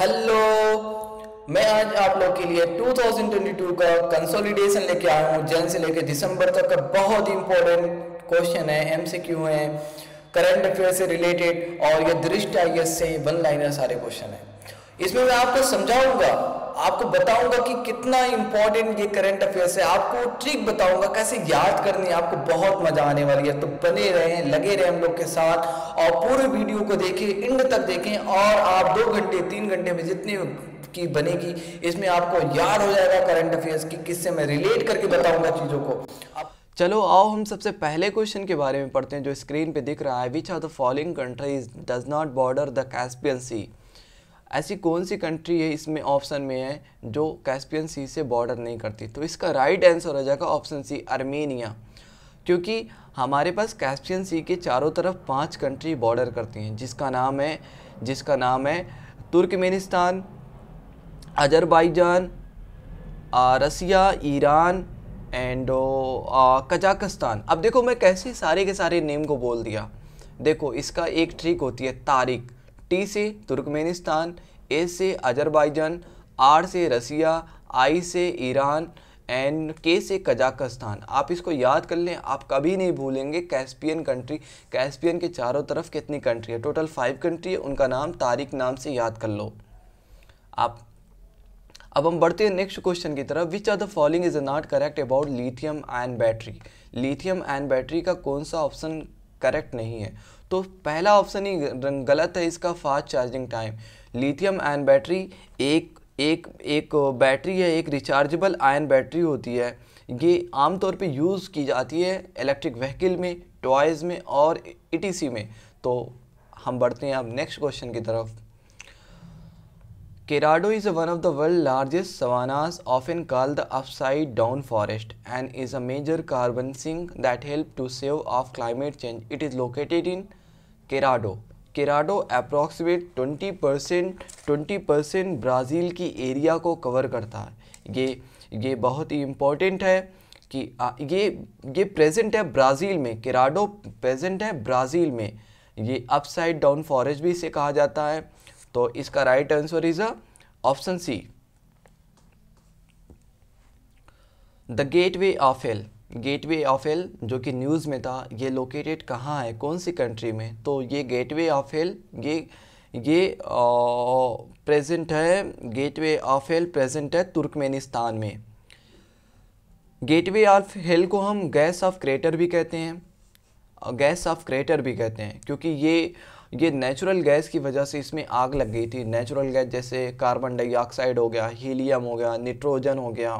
Hello मैं आज आप लोग के लिए 2022 का कंसोलिडेशन लेके आया हूँ जन से लेके दिसंबर तक का बहुत इंपॉर्टेंट क्वेश्चन है एमसीक्यू है करंट अफेयर से रिलेटेड और ये दृष्ट आई से वन लाइनर सारे क्वेश्चन है इसमें मैं आपको समझाऊंगा आपको बताऊंगा कि कितना इंपॉर्टेंट ये करंट अफेयर्स है आपको ट्रिक बताऊंगा कैसे याद करनी है आपको बहुत मजा आने वाली है तो बने रहें लगे रहें हम लोग के साथ और पूरे वीडियो को देखें इंड तक देखें और आप दो घंटे तीन घंटे में जितने की बनेगी इसमें आपको याद हो जाएगा करंट अफेयर्स की किससे मैं रिलेट करके बताऊंगा चीज़ों को चलो आओ हम सबसे पहले क्वेश्चन के बारे में पढ़ते हैं जो स्क्रीन पे दिख रहा है which are the following countries does not border the Caspian Sea ऐसी कौन सी कंट्री है इसमें ऑप्शन में है जो कैस्पियन सी से बॉर्डर नहीं करती तो इसका राइट आंसर हो जाएगा ऑप्शन सी आर्मेनिया क्योंकि हमारे पास कैस्पियन सी के चारों तरफ पांच कंट्री बॉर्डर करती हैं जिसका नाम है जिसका नाम है Turkmenistan Azerbaijan Russia Iran and Kazakhstan अब देखो मैं कैसे सारे के सारे नेम को बोल दिया देखो इसका एक ट्रिक होती है तारीख टी से तुर्कमेनिस्तान ए से अजरबैजान आर से रसिया आई से ईरान एंड के से कजाकस्तान आप इसको याद कर लें आप कभी नहीं भूलेंगे कैस्पियन कंट्री कैस्पियन के चारों तरफ कितनी कंट्री है टोटल फाइव कंट्री है उनका नाम तारिक नाम से याद कर लो आप अब हम बढ़ते हैं नेक्स्ट क्वेश्चन की तरफ which are the following is not correct about lithium and battery lithium and battery का कौन सा ऑप्शन करेक्ट नहीं है तो पहला ऑप्शन ही गलत है इसका fast charging time lithium ion battery एक एक एक बैटरी है एक रिचार्जेबल आयन बैटरी होती है ये आमतौर पे यूज़ की जाती है इलेक्ट्रिक व्हीकल में टॉयज़ में और ई में तो हम बढ़ते हैं अब नेक्स्ट क्वेश्चन की तरफ Cerrado is one of the world largest savannas of an call the upside down forest and is a major carbon sink that help to save of climate change it is located in Cerrado Cerrado approximate 20 percent twenty percent Brazil की area को cover करता है ये ये बहुत ही important है कि ये ये प्रेजेंट है ब्राज़ील में केराडो प्रेजेंट है ब्राज़ील में ये अपसाइड डाउन फॉरेस्ट भी इसे कहा जाता है तो इसका right answer is a option C the gateway of health gateway of hell जो कि न्यूज़ में था ये लोकेटेड कहाँ है कौन सी कंट्री में तो ये गेटवे ऑफ हेल ये ये प्रेजेंट है गेटवे ऑफ हेल प्रेजेंट है तुर्कमेनिस्तान में गेटवे ऑफ हेल को हम गैस ऑफ क्रेटर भी कहते हैं गैस ऑफ क्रेटर भी कहते हैं क्योंकि ये ये नेचुरल गैस की वजह से इसमें आग लग गई थी नेचुरल गैस जैसे कार्बन डाइऑक्साइड हो गया हीलियम हो गया नाइट्रोजन हो गया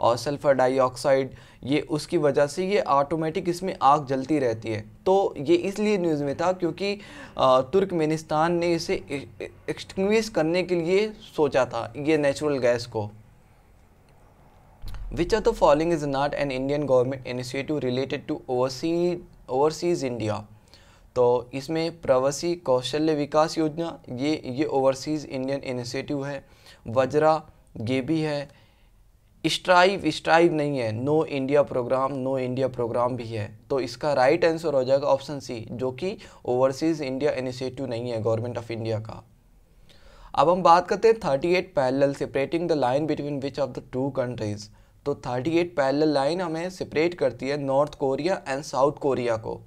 और सल्फ़र डाइऑक्साइड ये उसकी वजह से ये ऑटोमेटिक इसमें आग जलती रहती है तो ये इसलिए न्यूज़ में था क्योंकि तुर्कमेनिस्तान ने इसे एक्सटिंग्विश करने के लिए सोचा था ये नेचुरल गैस को which of the following is not an Indian government initiative related to oversea overseas India तो इसमें प्रवासी कौशल्य विकास योजना ये ये ओवरसीज़ इंडियन इनिशिएटिव है वज्रा ये भी है स्ट्राइव स्ट्राइव नहीं है know India programme know India programme भी है तो इसका राइट आंसर हो जाएगा ऑप्शन सी जो कि ओवरसीज़ इंडिया इनिशिएटिव नहीं है गवर्नमेंट ऑफ इंडिया का अब हम बात करते हैं thirty eight parallel separating the line between which of the two countries तो थर्टी एट पैरल लाइन हमें सेपरेट करती है North Korea and South Korea को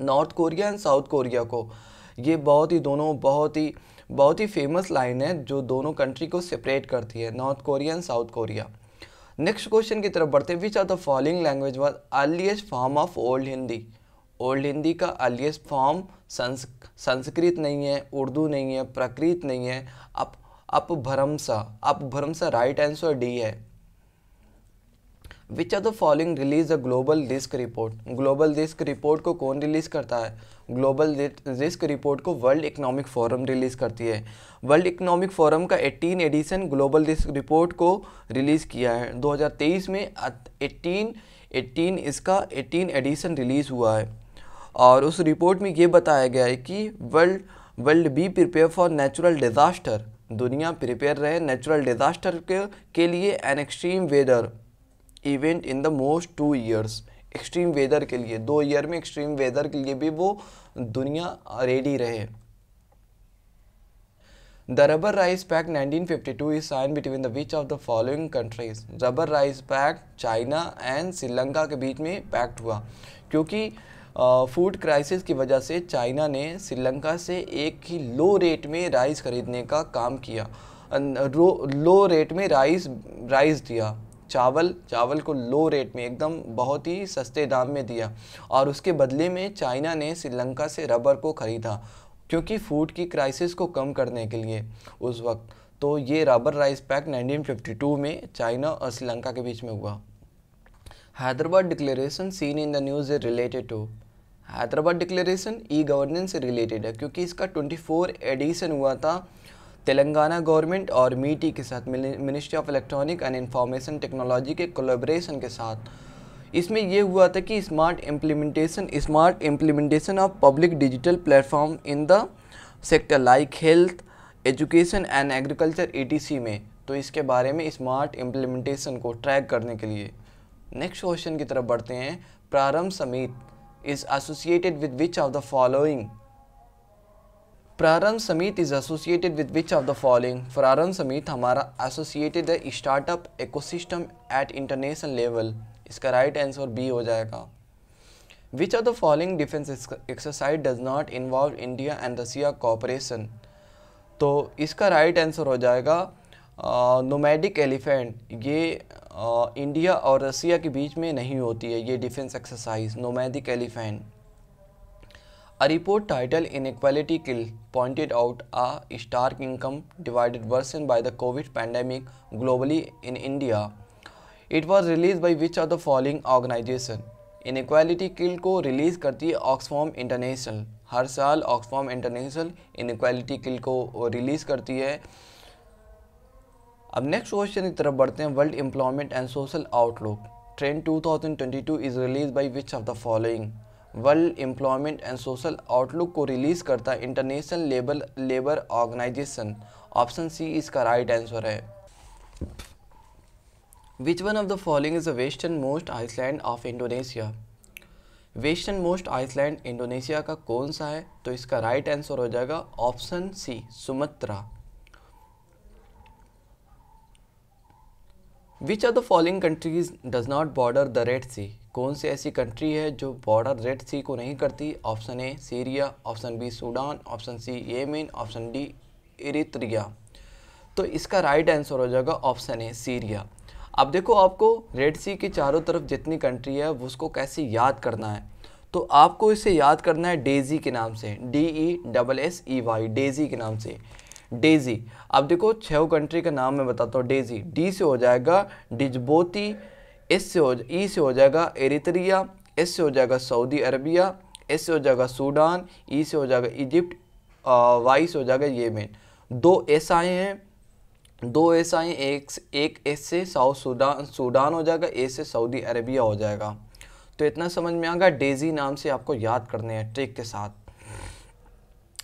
North Korea and South Korea को ये बहुत ही दोनों बहुत ही बहुत ही फेमस लाइन है जो दोनों कंट्री को सेपरेट करती है North Korea and South Korea next question की तरफ बढ़ते which are the following language was earliest form of old Hindi old Hindi का अर्लीस्ट फॉर्म संस्कृत नहीं है उर्दू नहीं है प्रकृत नहीं है अप Apabhramsa Apabhramsa right answer D है which are the following release the Global Risk Report Global Risk Report को कौन रिलीज़ करता है ग्लोबल रिस्क रिपोर्ट को वर्ल्ड इकोनॉमिक फोरम रिलीज़ करती है वर्ल्ड इकोनॉमिक फोरम का 18 एडिशन ग्लोबल रिस्क रिपोर्ट को रिलीज़ किया है 2023 में 18 18 इसका 18 एडिशन रिलीज़ हुआ है और उस रिपोर्ट में ये बताया गया है कि world world be prepare for natural disaster दुनिया प्रिपेयर रहे नेचुरल डिज़ास्टर के, के लिए an extreme weather event in the most two years extreme weather के लिए दो ईयर में एक्सट्रीम वेदर के लिए भी वो दुनिया रेडी रहे the rubber rice pact 1952 is sign between the which of the following countries rubber rice pact China and Sri Lanka के बीच में पैक्ट हुआ क्योंकि फूड uh, क्राइसिस की वजह से चाइना ने श्रीलंका से एक ही लो रेट में राइस खरीदने का काम किया लो रेट में राइस राइस दिया चावल चावल को लो रेट में एकदम बहुत ही सस्ते दाम में दिया और उसके बदले में चाइना ने श्रीलंका से रबर को ख़रीदा क्योंकि फूड की क्राइसिस को कम करने के लिए उस वक्त तो ये रबर राइस पैक 1952 में चाइना और श्रीलंका के बीच में हुआ Hyderabad declaration seen in the news is related to Hyderabad declaration E governance से रिलेटेड है क्योंकि इसका 24 एडिशन हुआ था तेलंगाना गवर्नमेंट और मीटी के साथ ministry of electronic and information technology के कोलेब्रेशन के साथ इसमें यह हुआ था कि smart implementation smart implementation of public digital platform in the sector like health education and agriculture ए में तो इसके बारे में स्मार्ट इम्प्लीमेंटेशन को ट्रैक करने के लिए नेक्स्ट क्वेश्चन की तरफ बढ़ते हैं Prarambh summit is associated with which of the following Prarambh summit is associated with which of the following Prarambh summit हमारा एसोसिएटेड है startup ecosystem at international level इसका राइट right आंसर बी हो जाएगा which of the following defence exercise does not involve India and Russia cooperation तो इसका right right answer हो जाएगा nomadic elephant ये आ, इंडिया और रसिया के बीच में नहीं होती है ये defence exercise nomadic elephant A report titled Inequality Kill pointed out a stark income divided worsened by the COVID pandemic globally in India. It was released by which of the following organization? Inequality Kill को release करती है Oxfam International. हर साल Oxfam International Inequality Kill को release करती है अब next question की तरफ बढ़ते हैं world employment and social outlook trend 2022 is release by which of the following world employment and social outlook को रिलीज़ करता international labour labour organisation option C इसका राइट आंसर है which one of the following is the western most island of Indonesia western most island Indonesia का कौन सा है तो इसका राइट right आंसर हो जाएगा option C Sumatra which are the following countries does not border the Red Sea कौन सी ऐसी कंट्री है जो बॉर्डर रेड सी को नहीं करती option A Syria option B Sudan option C Yemen option D Eritrea तो इसका राइट आंसर हो जाएगा ऑप्शन ए सीरिया अब देखो आपको रेड सी की चारों तरफ जितनी कंट्री है उसको कैसे याद करना है तो आपको इसे याद करना है डेजी के नाम से D E double S E Y Daisy के नाम से डेजी अब देखो छह कंट्री का नाम मैं बताता हूँ डेजी डी से हो जाएगा डिजबोती एस से हो ई से हो जाएगा एरित्रिया एस से हो जाएगा सऊदी अरबिया एस से हो जाएगा सूडान ई से हो जाएगा इजिप्ट वाई से हो जाएगा येमेन दो एस आए हैं दो एस आए एक एक एस से साउथ सूडान सूडान हो जाएगा ए से सऊदी अरबिया हो जाएगा तो इतना समझ में आएगा डेजी नाम से आपको याद करने हैं ट्रिक के साथ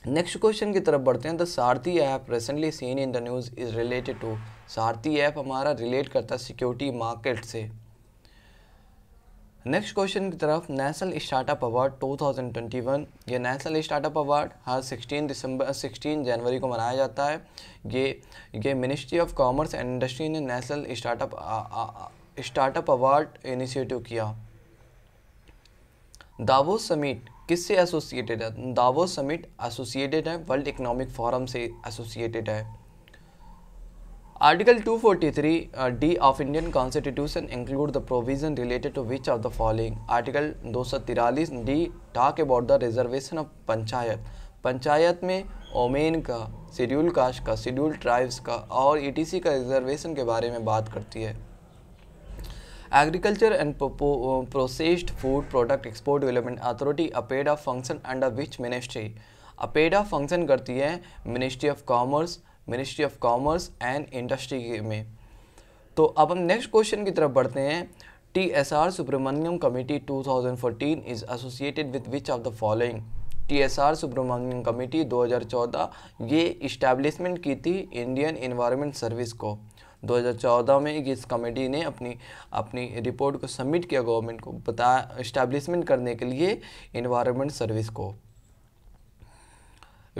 नेक्स्ट क्वेश्चन की तरफ बढ़ते हैं the Sarathi app recently seen in the news is related to Sarathi app हमारा रिलेट करता है सिक्योरिटी मार्केट से नेक्स्ट क्वेश्चन की तरफ नेशनल स्टार्टअप अवार्ड 2021 ये नेशनल स्टार्टअप अवार्ड हर 16 दिसंबर 16 जनवरी को मनाया जाता है ये ये ministry of commerce and industry ने national startup startup award initiative किया दावो समिट किससे एसोसिएटेड है दावो समिट एसोसिएटेड है वर्ल्ड इकोनॉमिक फोरम से एसोसिएटेड है Article 243 uh, D of Indian Constitution include the provision related to which of the following? Article 243 D talk about the reservation of panchayat. Panchayat में women का schedule caste का schedule tribes का और E T C का reservation के बारे में बात करती है agriculture and processed food product export development authority APEDA of function under which ministry APEDA of function करती है ministry of commerce ministry of commerce and industry में तो अब हम नेक्स्ट क्वेश्चन की तरफ बढ़ते हैं T S R Subramanian committee two thousand fourteen is associated with which of the following T S R Subramanian committee दो हज़ार चौदह ये इस्टेब्लिशमेंट की थी इंडियन इन्वायरमेंट सर्विस को दो हज़ार चौदह में इस कमेटी ने अपनी अपनी रिपोर्ट को सबमिट किया गवर्नमेंट को बताया इस्टेब्लिशमेंट करने के लिए इन्वायरमेंट सर्विस को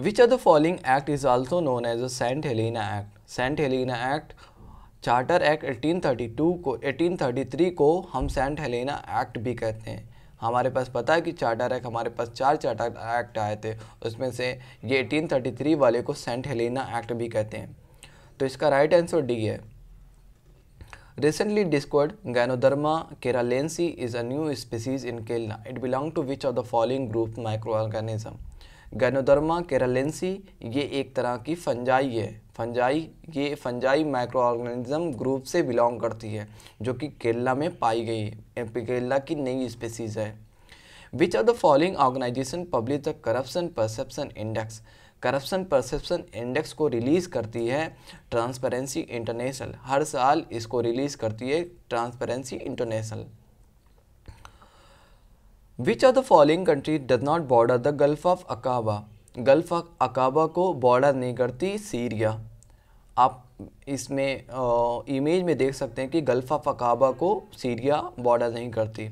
which are the following act is also known as Saint Helena act Saint Helena act charter act 1832 को 1833 को हम सेंट हेलिना एक्ट भी कहते हैं हमारे पास पता है कि चार्टर एक्ट हमारे पास चार चार्टर एक्ट आए थे उसमें से ये 1833 वाले को सेंट हेलिना एक्ट भी कहते हैं तो इसका राइट आंसर डी है recently discovered Ganoderma keralense is a new species in Kerala it belong to which of the following group micro organism Ganoderma keralense ये एक तरह की फंजाई है फंजाई ये फंजाई माइक्रो ऑर्गेनिज्म ग्रुप से बिलोंग करती है जो कि केरला में पाई गई है केरला की नई स्पेसीज़ है which are the following organisation public the corruption perception index corruption perception index को रिलीज़ करती है ट्रांसपेरेंसी इंटरनेशनल हर साल इसको रिलीज़ करती है Transparency International which of the following country does not border the Gulf of Aqaba Gulf of Aqaba को border नहीं करती सीरिया आप इसमें इमेज में देख सकते हैं कि गल्फ ऑफ अकाबा को सीरिया बॉर्डर नहीं करती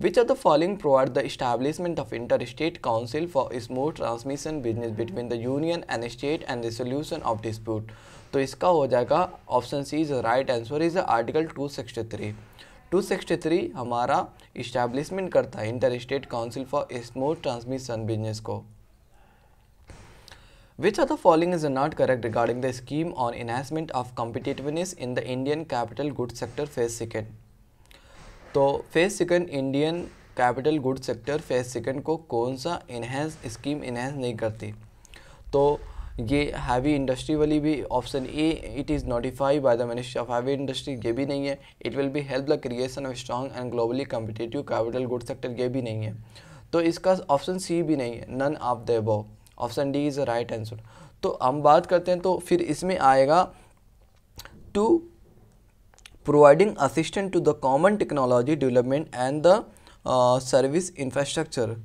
which are the following provide the establishment of inter state council for smooth transmission business between the union and state and the solution of dispute तो इसका हो जाएगा option C is right answer is article two sixty three 263 हमारा establishment करता है inter state council for smooth transmission business को which are the following is not correct regarding the scheme on enhancement of competitiveness in the Indian capital good sector phase second तो phase second Indian capital good sector phase second को कौन सा enhance scheme enhance नहीं करती तो ये heavy industry वाली भी option A it is notified by the ministry of heavy industry ये भी नहीं है it will be help the creation of strong and globally competitive capital good sector ये भी नहीं है तो इसका ऑप्शन सी भी नहीं है none of the above option D is the right answer तो हम बात करते हैं तो फिर इसमें आएगा to providing assistant to the common technology development and the service infrastructure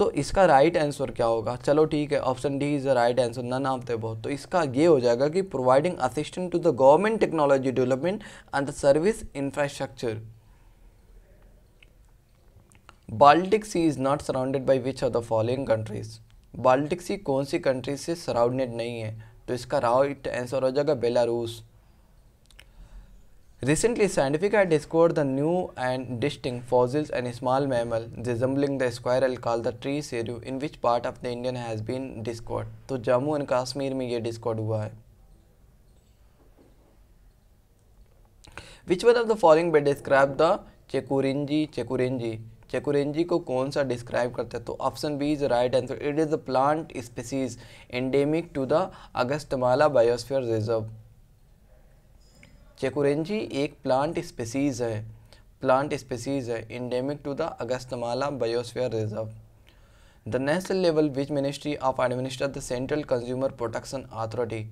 तो इसका राइट आंसर क्या होगा चलो ठीक है option D is the right answer none of the बहुत तो इसका ये हो जाएगा कि providing assistant to the government technology development and the service infrastructure Baltic Sea is not surrounded by which of the following countries Baltic Sea कौन सी countries से सराउंडेड नहीं है तो इसका राइट आंसर हो जाएगा Belarus Recently, scientific had discovered the new and distinct fossils and small mammal resembling the squirrel called the tree seru in which part of the Indian has been discovered. तो Jammu and Kashmir में ये discovered हुआ है Which one of the following will describe the चेकुरिंजी चेकुरिंजी चेकुरेंजी को कौन सा describe करते हैं तो option B is right answer it is the plant species endemic to the Agasthyamala biosphere reserve चेकोरेंजी एक प्लांट स्पेसीज़ है प्लांट स्पेसीज़ है endemic to the Agasthyamala biosphere reserve the national level which ministry of administer the central consumer protection authority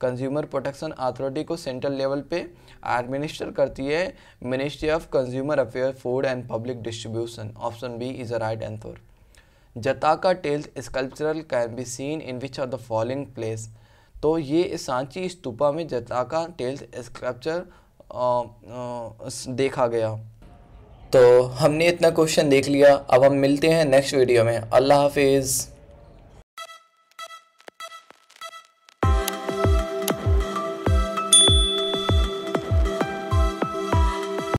consumer protection authority को central level पे administer करती है ministry of consumer affair food and public distribution option B is a right एंथोर जताका tales sculptural can be seen in which are the following place तो ये सांची स्तूपा में जटाका tales स्क्रप्चर देखा गया तो हमने इतना क्वेश्चन देख लिया अब हम मिलते हैं नेक्स्ट वीडियो में अल्लाह हाफिज़